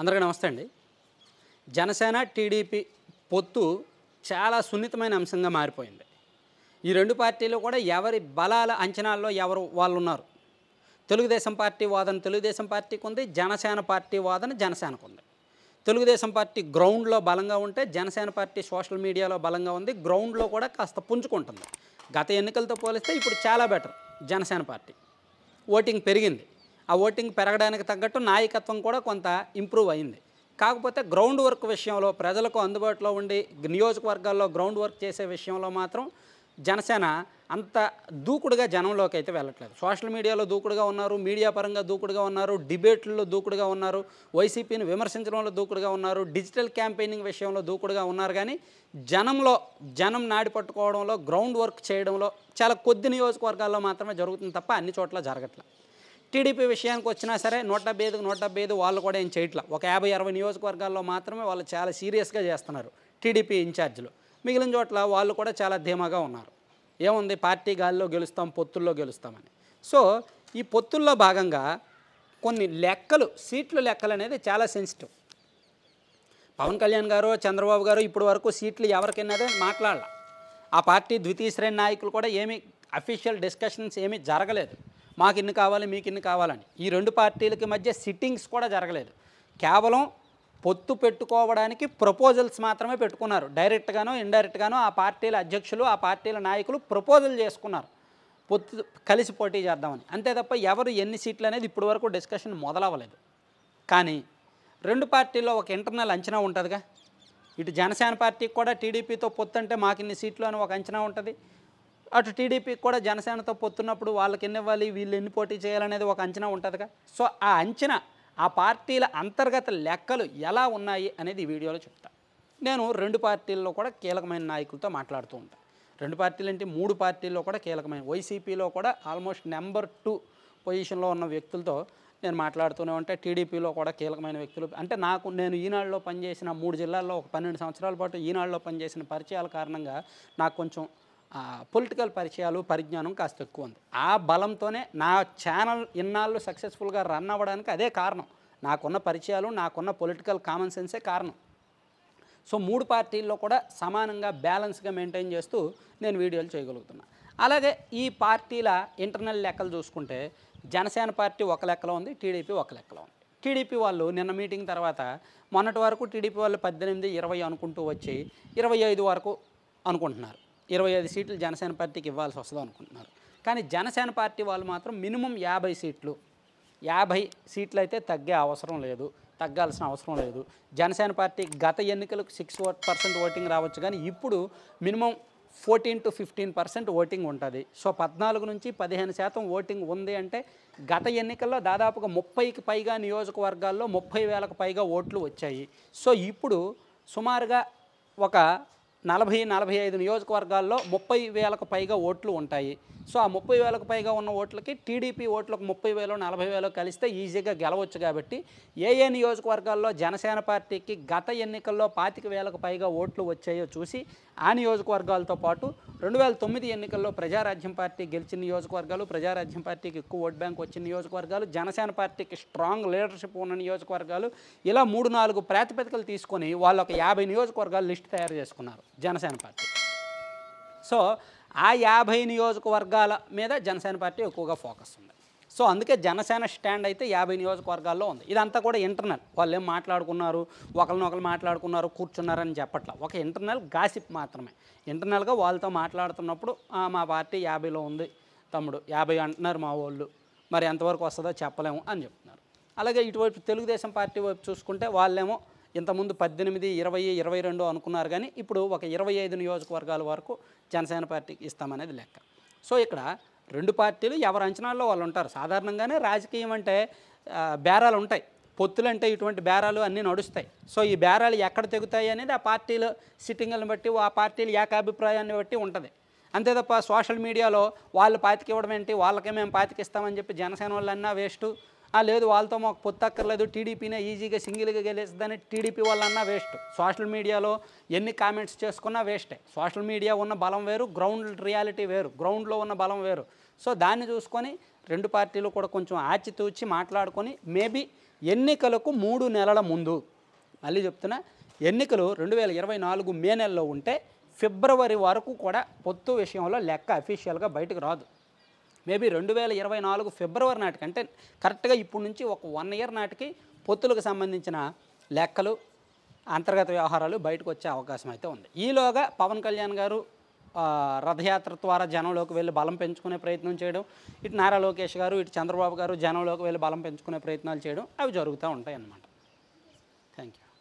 అందరికీ నమస్తే అండి జనసేన టీడీపీ పొత్తు చాలా సున్నితమైన అంశంగా మారిపోయింది ఈ రెండు పార్టీలు కూడా ఎవరి బలాల అంచనాల్లో ఎవరు వాళ్ళు ఉన్నారు తెలుగుదేశం పార్టీ వాదన తెలుగుదేశం పార్టీకి ఉంది జనసేన పార్టీ వాదన జనసేనకు ఉంది తెలుగుదేశం పార్టీ గ్రౌండ్లో బలంగా ఉంటే జనసేన పార్టీ సోషల్ మీడియాలో బలంగా ఉంది గ్రౌండ్లో కూడా కాస్త పుంజుకుంటుంది గత ఎన్నికలతో పోలిస్తే ఇప్పుడు చాలా బెటర్ జనసేన పార్టీ ఓటింగ్ పెరిగింది ఆ ఓటింగ్ పెరగడానికి తగ్గట్టు నాయకత్వం కూడా కొంత ఇంప్రూవ్ అయింది కాకపోతే గ్రౌండ్ వర్క్ విషయంలో ప్రజలకు అందుబాటులో ఉండి నియోజకవర్గాల్లో గ్రౌండ్ వర్క్ చేసే విషయంలో మాత్రం జనసేన అంత దూకుడుగా జనంలోకి అయితే వెళ్ళట్లేదు సోషల్ మీడియాలో దూకుడుగా ఉన్నారు మీడియా పరంగా దూకుడుగా ఉన్నారు డిబేట్లలో దూకుడుగా ఉన్నారు వైసీపీని విమర్శించడంలో దూకుడుగా ఉన్నారు డిజిటల్ క్యాంపెయినింగ్ విషయంలో దూకుడుగా ఉన్నారు కానీ జనంలో జనం నాడి పట్టుకోవడంలో గ్రౌండ్ వర్క్ చేయడంలో చాలా కొద్ది నియోజకవర్గాల్లో మాత్రమే జరుగుతుంది తప్ప అన్ని చోట్ల జరగట్లేదు టీడీపీ విషయానికి వచ్చినా సరే నూట డెబ్బై ఐదుకు నూట డెబ్బై ఐదు వాళ్ళు కూడా ఏం చేయట్లా ఒక యాభై అరవై నియోజకవర్గాల్లో మాత్రమే వాళ్ళు చాలా సీరియస్గా చేస్తున్నారు టీడీపీ ఇన్ఛార్జీలు మిగిలిన చోట్ల వాళ్ళు కూడా చాలా ధీమాగా ఉన్నారు ఏముంది పార్టీ గాల్లో గెలుస్తాం పొత్తుల్లో గెలుస్తామని సో ఈ పొత్తుల్లో భాగంగా కొన్ని లెక్కలు సీట్లు లెక్కలు అనేది చాలా సెన్సిటివ్ పవన్ కళ్యాణ్ గారు చంద్రబాబు గారు ఇప్పటి వరకు సీట్లు ఎవరికైనాదే మాట్లాడాల ఆ పార్టీ ద్వితీయ శ్రేణి నాయకులు కూడా ఏమీ అఫీషియల్ డిస్కషన్స్ ఏమీ జరగలేదు మాకు ఇన్ని కావాలి మీకు ఇన్ని కావాలని ఈ రెండు పార్టీలకి మధ్య సిట్టింగ్స్ కూడా జరగలేదు కేవలం పొత్తు పెట్టుకోవడానికి ప్రపోజల్స్ మాత్రమే పెట్టుకున్నారు డైరెక్ట్గానో ఇండైరెక్ట్గానో ఆ పార్టీల అధ్యక్షులు ఆ పార్టీల నాయకులు ప్రపోజల్ చేసుకున్నారు పొత్తు కలిసి పోటీ చేద్దామని అంతే తప్ప ఎవరు ఎన్ని సీట్లు అనేది ఇప్పటి వరకు డిస్కషన్ మొదలవ్వలేదు కానీ రెండు పార్టీల్లో ఒక ఇంటర్నల్ అంచనా ఉంటుందిగా ఇటు జనసేన పార్టీకి కూడా టీడీపీతో పొత్తు అంటే మాకు ఇన్ని సీట్లు అని ఒక అంచనా ఉంటుంది అటు టీడీపీ కూడా జనసేనతో పొత్తున్నప్పుడు వాళ్ళకి ఎన్ని ఇవ్వాలి వీళ్ళు ఎన్ని పోటీ చేయాలనేది ఒక అంచనా ఉంటుందిగా సో ఆ అంచనా ఆ పార్టీల అంతర్గత లెక్కలు ఎలా ఉన్నాయి అనేది వీడియోలో చెప్తాను నేను రెండు పార్టీల్లో కూడా కీలకమైన నాయకులతో మాట్లాడుతూ ఉంటాను రెండు పార్టీలు అంటే మూడు పార్టీల్లో కూడా కీలకమైన వైసీపీలో కూడా ఆల్మోస్ట్ నెంబర్ టూ పొజిషన్లో ఉన్న వ్యక్తులతో నేను మాట్లాడుతూనే ఉంటే టీడీపీలో కూడా కీలకమైన వ్యక్తులు అంటే నాకు నేను ఈనాడులో పనిచేసిన మూడు జిల్లాల్లో ఒక పన్నెండు సంవత్సరాల పాటు ఈనాడులో పనిచేసిన పరిచయాల కారణంగా నాకు కొంచెం పొలిటికల్ పరిచయాలు పరిజ్ఞానం కాస్త ఎక్కువ ఉంది ఆ బలంతోనే నా ఛానల్ ఇన్నాళ్ళు సక్సెస్ఫుల్గా రన్ అవ్వడానికి అదే కారణం నాకున్న పరిచయాలు నాకున్న పొలిటికల్ కామన్ సెన్సే కారణం సో మూడు పార్టీల్లో కూడా సమానంగా బ్యాలెన్స్గా మెయింటైన్ చేస్తూ నేను వీడియోలు చేయగలుగుతున్నా అలాగే ఈ పార్టీల ఇంటర్నల్ లెక్కలు చూసుకుంటే జనసేన పార్టీ ఒక లెక్కలో ఉంది టీడీపీ ఒక లెక్కలో ఉంది టీడీపీ వాళ్ళు నిన్న మీటింగ్ తర్వాత మొన్నటి వరకు టీడీపీ వాళ్ళు పద్దెనిమిది ఇరవై అనుకుంటూ వచ్చి ఇరవై ఐదు వరకు అనుకుంటున్నారు ఇరవై ఐదు సీట్లు జనసేన పార్టీకి ఇవ్వాల్సి వస్తుంది అనుకుంటున్నారు కానీ జనసేన పార్టీ వాళ్ళు మాత్రం మినిమం యాభై సీట్లు యాభై సీట్లు అయితే తగ్గే అవసరం లేదు తగ్గాల్సిన అవసరం లేదు జనసేన పార్టీ గత ఎన్నికలకు సిక్స్ పర్సెంట్ ఓటింగ్ రావచ్చు కానీ ఇప్పుడు minimum fourteen to fifteen percent voting ఉంటుంది సో పద్నాలుగు నుంచి పదిహేను శాతం ఓటింగ్ ఉంది అంటే గత ఎన్నికల్లో దాదాపుగా ముప్పైకి పైగా నియోజకవర్గాల్లో ముప్పై వేలకు పైగా ఓట్లు వచ్చాయి సో ఇప్పుడు సుమారుగా ఒక నలభై నలభై ఐదు నియోజకవర్గాల్లో ముప్పై వేలకు పైగా ఓట్లు ఉంటాయి సో ఆ ముప్పై వేలకు పైగా ఉన్న ఓట్లకి టీడీపీ ఓట్లకు ముప్పై వేలు నలభై వేలు కలిస్తే ఈజీగా గెలవచ్చు కాబట్టి ఏ ఏ నియోజకవర్గాల్లో జనసేన పార్టీకి గత ఎన్నికల్లో పాతిక వేలకు పైగా ఓట్లు వచ్చాయో చూసి ఆ నియోజకవర్గాలతో పాటు రెండు వేల తొమ్మిది ఎన్నికల్లో ప్రజారాజ్యం పార్టీ గెలిచిన నియోజకవర్గాలు ప్రజారాజ్యం పార్టీకి ఎక్కువ ఓట్ బ్యాంక్ వచ్చిన నియోజకవర్గాలు జనసేన పార్టీకి స్ట్రాంగ్ లీడర్షిప్ ఉన్న నియోజకవర్గాలు ఇలా మూడు నాలుగు ప్రాతిపదికలు తీసుకొని వాళ్ళు ఒక యాభై నియోజకవర్గాలు లిస్ట్ తయారు చేసుకున్నారు జనసేన పార్టీ సో ఆ యాభై నియోజకవర్గాల మీద జనసేన పార్టీ ఎక్కువగా ఫోకస్ ఉంది సో అందుకే జనసేన స్టాండ్ అయితే యాభై నియోజకవర్గాల్లో ఉంది ఇదంతా కూడా ఇంటర్నల్ వాళ్ళు ఏం మాట్లాడుకున్నారు ఒకరినొకరు మాట్లాడుకున్నారు కూర్చున్నారని చెప్పట్లా ఒక ఇంటర్నల్ గాసిప్ మాత్రమే ఇంటర్నల్గా వాళ్ళతో మాట్లాడుతున్నప్పుడు మా పార్టీ యాభైలో ఉంది తమ్ముడు యాభై అంటున్నారు మా వాళ్ళు మరి ఎంతవరకు వస్తుందో చెప్పలేము అని చెప్తున్నారు అలాగే ఇటువైపు తెలుగుదేశం పార్టీ వైపు చూసుకుంటే వాళ్ళేమో ఇంతకుముందు పద్దెనిమిది ఇరవై ఇరవై రెండు అనుకున్నారు కానీ ఇప్పుడు ఒక ఇరవై ఐదు నియోజకవర్గాల వరకు జనసేన పార్టీకి ఇస్తామనేది లెక్క సో ఇక్కడ రెండు పార్టీలు ఎవరి అంచనాల్లో వాళ్ళు ఉంటారు సాధారణంగానే రాజకీయం అంటే బేరాలు ఉంటాయి పొత్తులు అంటే ఇటువంటి బేరాలు అన్నీ నడుస్తాయి సో ఈ బేరాలు ఎక్కడ తెగుతాయి అనేది ఆ పార్టీలు సిట్టింగ్లను బట్టి ఆ పార్టీలు ఏకాభిప్రాయాన్ని బట్టి ఉంటుంది అంతే తప్ప సోషల్ మీడియాలో వాళ్ళు పాతికి ఇవ్వడం ఏంటి వాళ్ళకే మేము పాతికిస్తామని చెప్పి జనసేన వాళ్ళన్నా వేస్టు వేస్ట్ లేదు వాళ్ళతో మాకు పొత్తక్కర్లేదు టీడీపీనే ఈజీగా సింగిల్గా గెలేస్తుందని టీడీపీ వాళ్ళన్నా వేస్ట్ సోషల్ మీడియాలో ఎన్ని కామెంట్స్ చేసుకున్నా వేస్టే సోషల్ మీడియా ఉన్న బలం వేరు గ్రౌండ్ రియాలిటీ వేరు గ్రౌండ్లో ఉన్న బలం వేరు సో దాన్ని చూసుకొని రెండు పార్టీలు కూడా కొంచెం ఆచితూచి మాట్లాడుకొని మేబీ ఎన్నికలకు మూడు నెలల ముందు మళ్ళీ చెప్తున్నా ఎన్నికలు రెండు వేల ఇరవై నాలుగు మే నెలలో ఉంటే ఫిబ్రవరి వరకు కూడా పొత్తు విషయంలో లెక్క అఫీషియల్గా బయటకు రాదు మేబీ రెండు వేల ఇరవై నాలుగు ఫిబ్రవరి నాటికి అంటే కరెక్ట్గా ఇప్పటి నుంచి ఒక వన్ ఇయర్ నాటికి పొత్తులకు సంబంధించిన లెక్కలు అంతర్గత వ్యవహారాలు బయటకు వచ్చే అవకాశం అయితే ఉంది ఈలోగా పవన్ కళ్యాణ్ గారు రథయాత్ర ద్వారా జనంలోకి వెళ్ళి బలం పెంచుకునే ప్రయత్నం చేయడం ఇటు నారా లోకేష్ గారు ఇటు చంద్రబాబు గారు జనంలోకి వెళ్ళి బలం పెంచుకునే ప్రయత్నాలు చేయడం అవి జరుగుతూ ఉంటాయి అన్నమాట థ్యాంక్ యూ